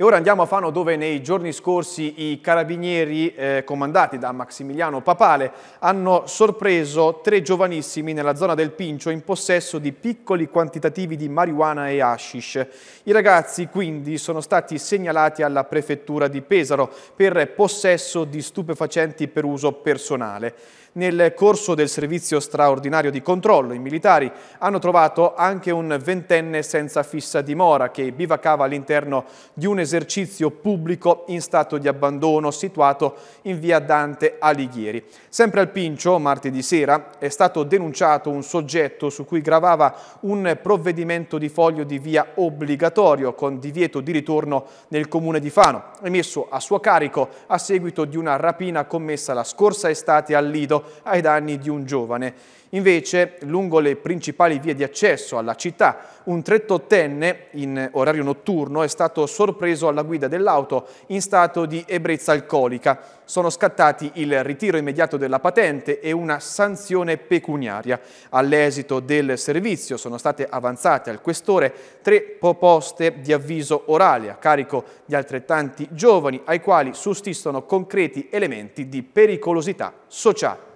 E ora andiamo a Fano dove nei giorni scorsi i carabinieri eh, comandati da Maximiliano Papale hanno sorpreso tre giovanissimi nella zona del Pincio in possesso di piccoli quantitativi di marijuana e hashish. I ragazzi quindi sono stati segnalati alla prefettura di Pesaro per possesso di stupefacenti per uso personale. Nel corso del servizio straordinario di controllo i militari hanno trovato anche un ventenne senza fissa dimora che bivacava all'interno di un esercizio pubblico in stato di abbandono situato in via Dante Alighieri. Sempre al Pincio, martedì sera, è stato denunciato un soggetto su cui gravava un provvedimento di foglio di via obbligatorio con divieto di ritorno nel comune di Fano, emesso a suo carico a seguito di una rapina commessa la scorsa estate al Lido ai danni di un giovane. Invece, lungo le principali vie di accesso alla città, un 38enne in orario notturno è stato sorpreso preso alla guida dell'auto in stato di ebbrezza alcolica. Sono scattati il ritiro immediato della patente e una sanzione pecuniaria. All'esito del servizio sono state avanzate al questore tre proposte di avviso orale a carico di altrettanti giovani ai quali sussistono concreti elementi di pericolosità sociale.